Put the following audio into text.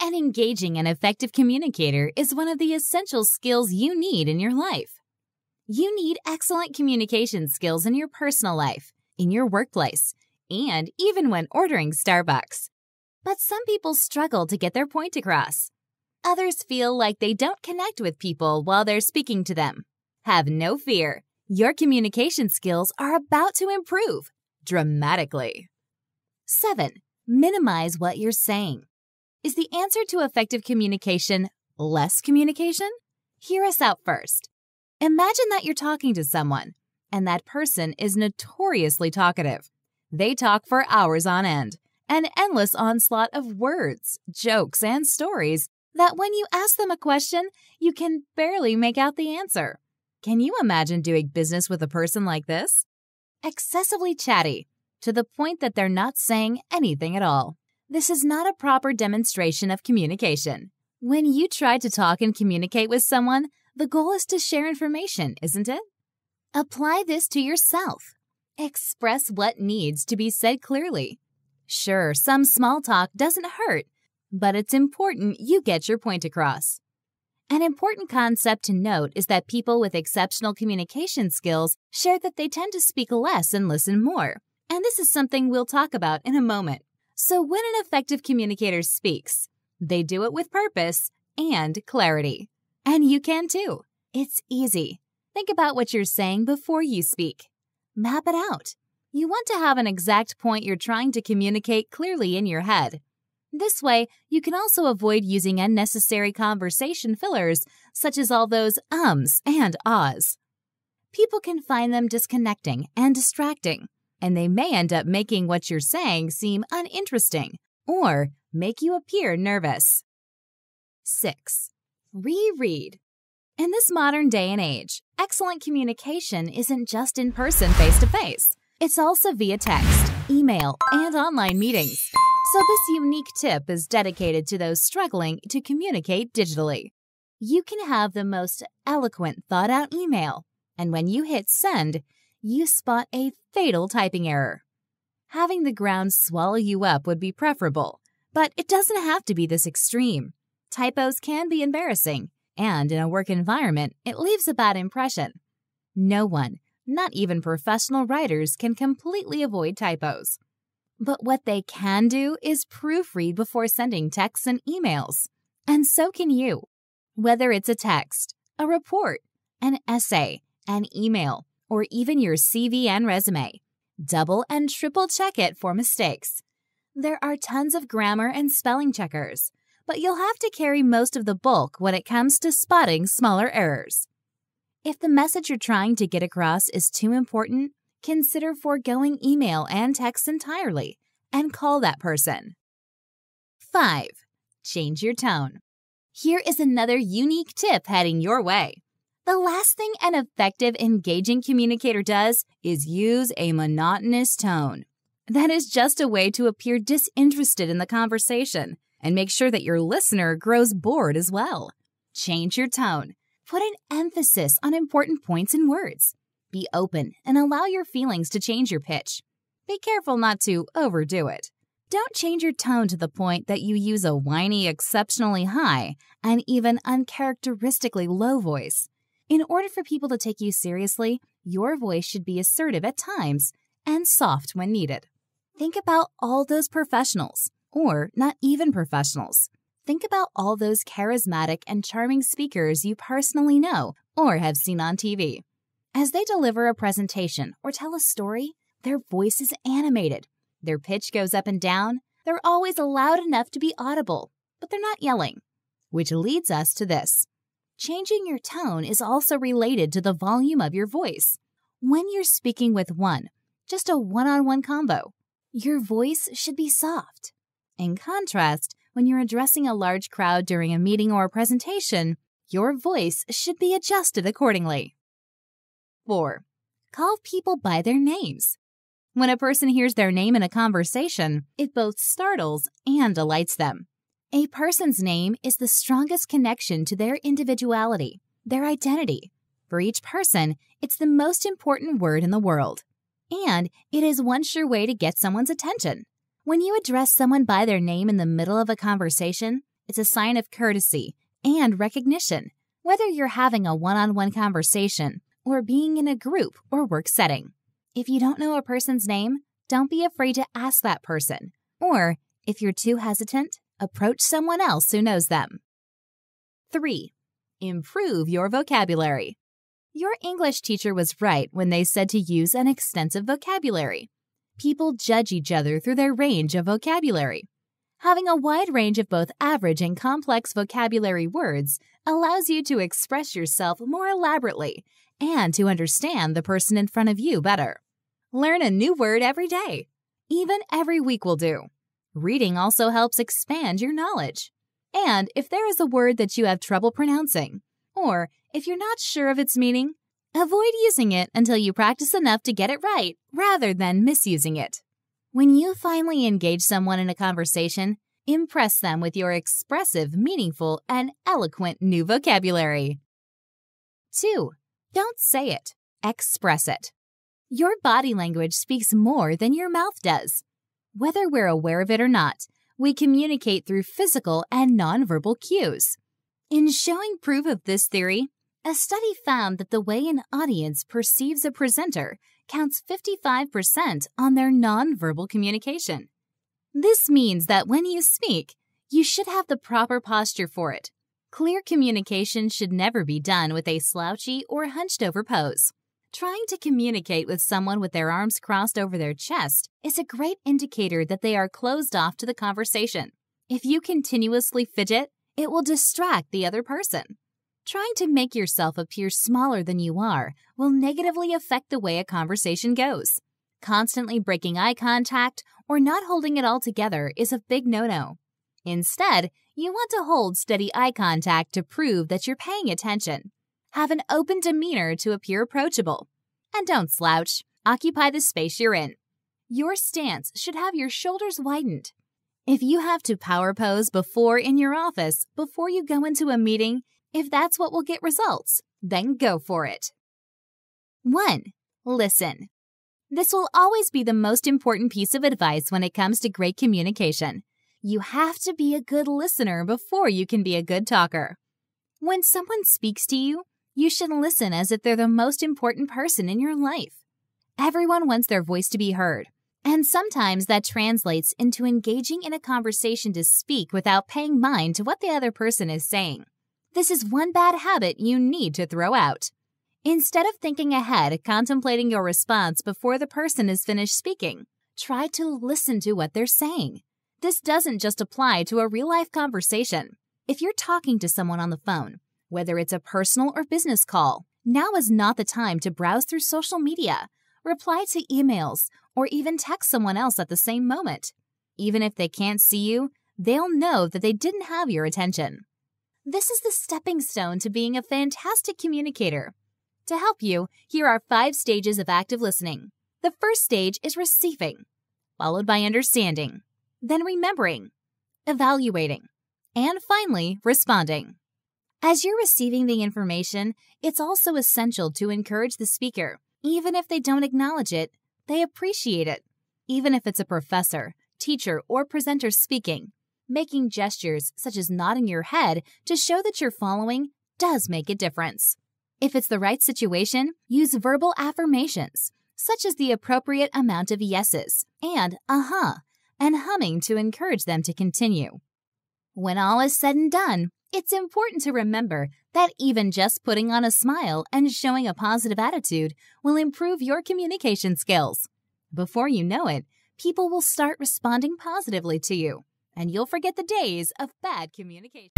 and engaging and effective communicator is one of the essential skills you need in your life. You need excellent communication skills in your personal life, in your workplace, and even when ordering Starbucks. But some people struggle to get their point across. Others feel like they don't connect with people while they're speaking to them. Have no fear. Your communication skills are about to improve dramatically. 7. Minimize what you're saying. Is the answer to effective communication less communication? Hear us out first. Imagine that you're talking to someone, and that person is notoriously talkative. They talk for hours on end, an endless onslaught of words, jokes, and stories that when you ask them a question, you can barely make out the answer. Can you imagine doing business with a person like this? Excessively chatty, to the point that they're not saying anything at all. This is not a proper demonstration of communication. When you try to talk and communicate with someone, the goal is to share information, isn't it? Apply this to yourself. Express what needs to be said clearly. Sure, some small talk doesn't hurt, but it's important you get your point across. An important concept to note is that people with exceptional communication skills share that they tend to speak less and listen more, and this is something we'll talk about in a moment. So when an effective communicator speaks, they do it with purpose and clarity. And you can too. It's easy. Think about what you're saying before you speak. Map it out. You want to have an exact point you're trying to communicate clearly in your head. This way, you can also avoid using unnecessary conversation fillers, such as all those ums and ahs. People can find them disconnecting and distracting, and they may end up making what you're saying seem uninteresting or make you appear nervous. 6. Reread. In this modern day and age, excellent communication isn't just in person face to face. It's also via text, email, and online meetings. So this unique tip is dedicated to those struggling to communicate digitally. You can have the most eloquent thought out email, and when you hit send, you spot a fatal typing error. Having the ground swallow you up would be preferable, but it doesn't have to be this extreme. Typos can be embarrassing, and in a work environment, it leaves a bad impression. No one, not even professional writers, can completely avoid typos. But what they can do is proofread before sending texts and emails. And so can you. Whether it's a text, a report, an essay, an email, or even your CV and resume. Double and triple check it for mistakes. There are tons of grammar and spelling checkers, but you'll have to carry most of the bulk when it comes to spotting smaller errors. If the message you're trying to get across is too important, consider foregoing email and text entirely and call that person. 5. Change your tone. Here is another unique tip heading your way. The last thing an effective, engaging communicator does is use a monotonous tone. That is just a way to appear disinterested in the conversation and make sure that your listener grows bored as well. Change your tone. Put an emphasis on important points and words. Be open and allow your feelings to change your pitch. Be careful not to overdo it. Don't change your tone to the point that you use a whiny, exceptionally high, and even uncharacteristically low voice. In order for people to take you seriously, your voice should be assertive at times and soft when needed. Think about all those professionals, or not even professionals. Think about all those charismatic and charming speakers you personally know or have seen on TV. As they deliver a presentation or tell a story, their voice is animated. Their pitch goes up and down. They're always loud enough to be audible, but they're not yelling. Which leads us to this Changing your tone is also related to the volume of your voice. When you're speaking with one, just a one on one combo, your voice should be soft. In contrast, when you're addressing a large crowd during a meeting or a presentation, your voice should be adjusted accordingly. 4. Call people by their names. When a person hears their name in a conversation, it both startles and delights them. A person's name is the strongest connection to their individuality, their identity. For each person, it's the most important word in the world. And it is one sure way to get someone's attention. When you address someone by their name in the middle of a conversation, it's a sign of courtesy and recognition, whether you're having a one on one conversation or being in a group or work setting. If you don't know a person's name, don't be afraid to ask that person. Or if you're too hesitant, Approach someone else who knows them. 3. Improve your vocabulary. Your English teacher was right when they said to use an extensive vocabulary. People judge each other through their range of vocabulary. Having a wide range of both average and complex vocabulary words allows you to express yourself more elaborately and to understand the person in front of you better. Learn a new word every day. Even every week will do. Reading also helps expand your knowledge. And if there is a word that you have trouble pronouncing, or if you're not sure of its meaning, avoid using it until you practice enough to get it right rather than misusing it. When you finally engage someone in a conversation, impress them with your expressive, meaningful, and eloquent new vocabulary. 2. Don't say it, express it. Your body language speaks more than your mouth does. Whether we're aware of it or not, we communicate through physical and nonverbal cues. In showing proof of this theory, a study found that the way an audience perceives a presenter counts 55% on their nonverbal communication. This means that when you speak, you should have the proper posture for it. Clear communication should never be done with a slouchy or hunched over pose. Trying to communicate with someone with their arms crossed over their chest is a great indicator that they are closed off to the conversation. If you continuously fidget, it will distract the other person. Trying to make yourself appear smaller than you are will negatively affect the way a conversation goes. Constantly breaking eye contact or not holding it all together is a big no no. Instead, you want to hold steady eye contact to prove that you're paying attention. Have an open demeanor to appear approachable. And don't slouch. Occupy the space you're in. Your stance should have your shoulders widened. If you have to power pose before in your office, before you go into a meeting, if that's what will get results, then go for it. 1. Listen. This will always be the most important piece of advice when it comes to great communication. You have to be a good listener before you can be a good talker. When someone speaks to you, you should listen as if they're the most important person in your life. Everyone wants their voice to be heard, and sometimes that translates into engaging in a conversation to speak without paying mind to what the other person is saying. This is one bad habit you need to throw out. Instead of thinking ahead, contemplating your response before the person is finished speaking, try to listen to what they're saying. This doesn't just apply to a real life conversation. If you're talking to someone on the phone, whether it's a personal or business call, now is not the time to browse through social media, reply to emails, or even text someone else at the same moment. Even if they can't see you, they'll know that they didn't have your attention. This is the stepping stone to being a fantastic communicator. To help you, here are five stages of active listening. The first stage is receiving, followed by understanding, then remembering, evaluating, and finally responding. As you're receiving the information, it's also essential to encourage the speaker. Even if they don't acknowledge it, they appreciate it. Even if it's a professor, teacher, or presenter speaking, making gestures such as nodding your head to show that you're following does make a difference. If it's the right situation, use verbal affirmations, such as the appropriate amount of yeses and aha, uh -huh, and humming to encourage them to continue. When all is said and done, it's important to remember that even just putting on a smile and showing a positive attitude will improve your communication skills. Before you know it, people will start responding positively to you, and you'll forget the days of bad communication.